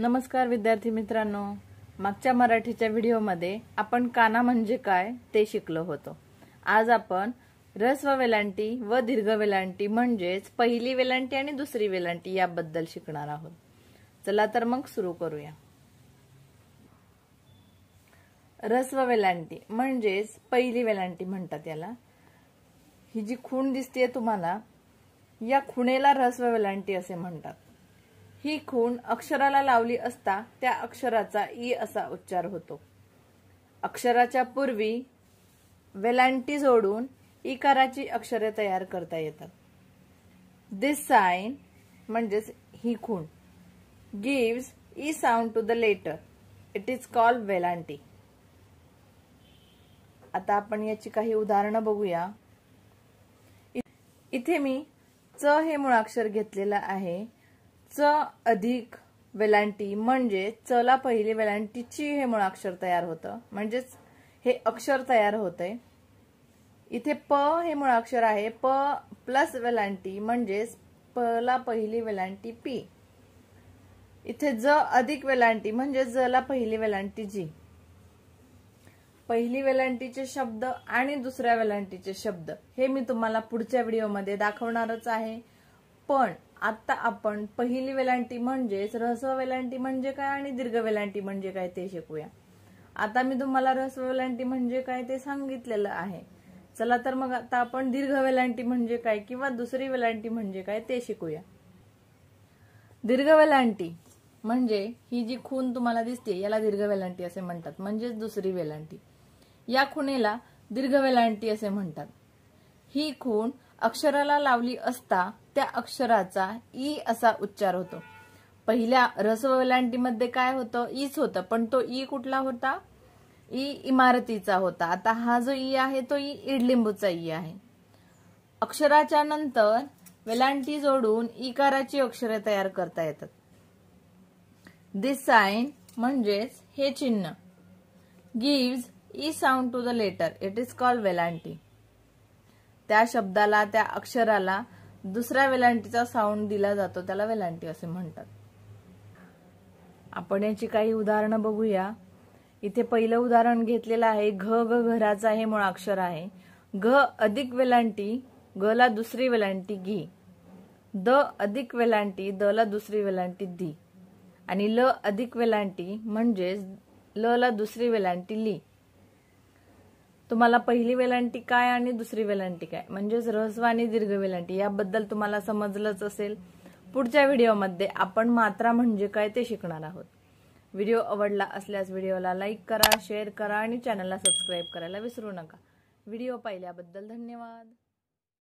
नमस्कार विद्यार्थी मित्रांनो मागच्या मराठीच्या व्हिडिओमध्ये आपण काना म्हणजे काय ते शिकलो होतो आज आपण रस्व वेलांटी व दीर्घ वेलांटी म्हणजेच पहिली वेलांटी आणि दुसरी वेलांटी याबद्दल शिकणार आहोत चला तर मग सुरू करूया रस्ववेलांटी वेलांटी म्हणजेच पहिली वेलांटी म्हणतात याला ही जी खूण दिसते तुम्हाला या खुणेला रस्व वेलांटी असे म्हणतात ही खूण अक्षराला लावली असता त्या अक्षराचा ई असा उच्चार होतो अक्षराच्या पूर्वी वेलांटी जोडून इकाराची अक्षरे तयार करता येतात दिस साईन म्हणजेच ही खूण gives e sound to the letter it is called वेलांटी आता आपण याची काही उदाहरणं बघूया इथे मी च हे मुळाक्षर घेतलेलं आहे च अधिक वेलांटी म्हणजे चला पहिली वेलांटी ची हे मुळाक्षर तयार होतं म्हणजेच हे अक्षर तयार होते इथे प हे मुळाक्षर आहे प प्लस वेलांटी म्हणजेच प ला पहिली वेलांटी पी इथे ज अधिक वेलांटी म्हणजे ज ला पहिली वेलांटी जी पहिली वेलांटीचे शब्द आणि दुसऱ्या वेलांटीचे शब्द हे मी तुम्हाला पुढच्या व्हिडिओमध्ये दाखवणारच आहे पण आता आपण पहिली वेलांटी म्हणजेच रहस्व वेलांटी म्हणजे काय आणि दीर्घ वेलांटी म्हणजे काय ते शिकूया आता मी तुम्हाला रहस्व वेलांटी म्हणजे काय ते सांगितलेलं आहे चला तर मग आता आपण दीर्घ वेलांटी म्हणजे काय किंवा दुसरी वेलांटी म्हणजे काय ते शिकूया दीर्घ वेलांटी म्हणजे ही जी खून तुम्हाला दिसते याला दीर्घ वेलांटी असे म्हणतात म्हणजेच दुसरी वेलांटी या खुणेला दीर्घ वेलांटी असे म्हणतात ही खून अक्षराला लावली असता त्या अक्षराचा ई असा उच्चार होतो पहिल्या रसवलांटी मध्ये काय होतं ईच होतं पण तो ई कुठला होता ई इमारतीचा होता आता हा जो ई आहे तो ई इडलिंबूचा ई आहे अक्षराच्या नंतर वेलांटी जोडून इकाराची अक्षरे तयार करता येतात दिस साइन म्हणजेच हे चिन्ह gives e sound to the letter it is called वेलांटी त्या शब्दाला त्या अक्षराला दुसऱ्या वेलांटीचा साऊंड दिला जातो त्याला वेलांटी असे म्हणतात आपण याची काही उदाहरणं बघूया इथे पहिलं उदाहरण घेतलेलं आहे घ घ घराचा हे मूळ अक्षर आहे घ अधिक वेलांटी ग ला दुसरी वेलांटी घी द अधिक वेलांटी द ला दुसरी वेलांटी दी आणि ल अधिक वेलांटी म्हणजेच ल ला दुसरी वेलांटी ली तुम्हाला पहिली वेलांटी काय आणि दुसरी वेलांटी काय म्हणजेच रहस्व आणि दीर्घ वेलांटी याबद्दल तुम्हाला समजलंच असेल पुढच्या व्हिडिओमध्ये आपण मात्रा म्हणजे काय ते शिकणार आहोत व्हिडिओ आवडला असल्यास व्हिडिओला लाईक करा शेअर करा आणि चॅनलला सबस्क्राईब करायला विसरू नका व्हिडिओ पाहिल्याबद्दल धन्यवाद